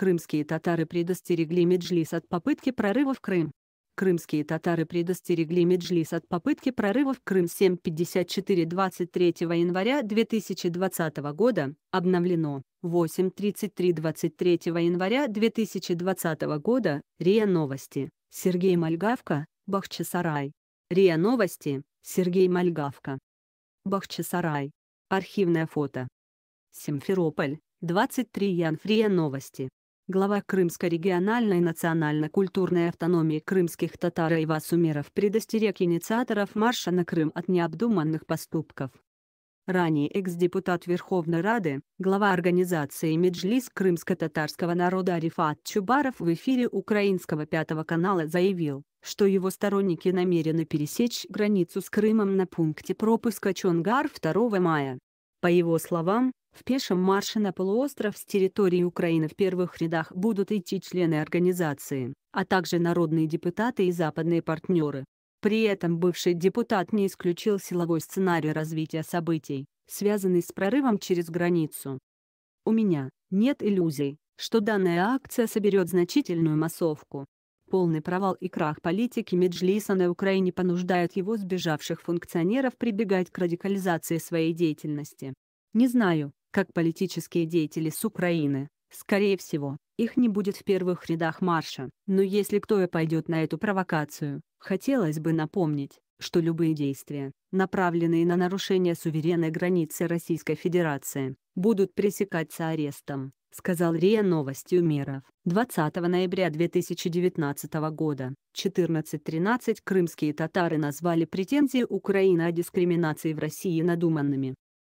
Крымские татары предостерегли Меджлис от попытки прорыва в Крым. Крымские татары предостерегли Меджлис от попытки прорыва в Крым 754 23 января 2020 года, обновлено 8.33 23 января 2020 года, РИА Новости, Сергей Мальгавка, Бахчисарай. РИА Новости, Сергей Мальгавка. Бахчисарай. Архивное фото. Симферополь, 23 Янфрия Новости глава Крымской региональной национально-культурной автономии крымских татар и Сумеров предостерег инициаторов марша на Крым от необдуманных поступков. Ранее экс-депутат Верховной Рады, глава организации Меджлис крымско-татарского народа Арифат Чубаров в эфире украинского пятого канала заявил, что его сторонники намерены пересечь границу с Крымом на пункте пропуска Чонгар 2 мая. По его словам, в пешем марше на полуостров с территории Украины в первых рядах будут идти члены организации, а также народные депутаты и западные партнеры. При этом бывший депутат не исключил силовой сценарий развития событий, связанный с прорывом через границу. У меня нет иллюзий, что данная акция соберет значительную массовку. Полный провал и крах политики Меджлиса на Украине понуждают его сбежавших функционеров прибегать к радикализации своей деятельности. Не знаю, как политические деятели с Украины. Скорее всего, их не будет в первых рядах марша, но если кто и пойдет на эту провокацию, хотелось бы напомнить, что любые действия, направленные на нарушение суверенной границы Российской Федерации, будут пресекаться арестом, сказал РИА Новости Умеров. 20 ноября 2019 года 14.13 крымские татары назвали претензии Украины о дискриминации в России надуманными.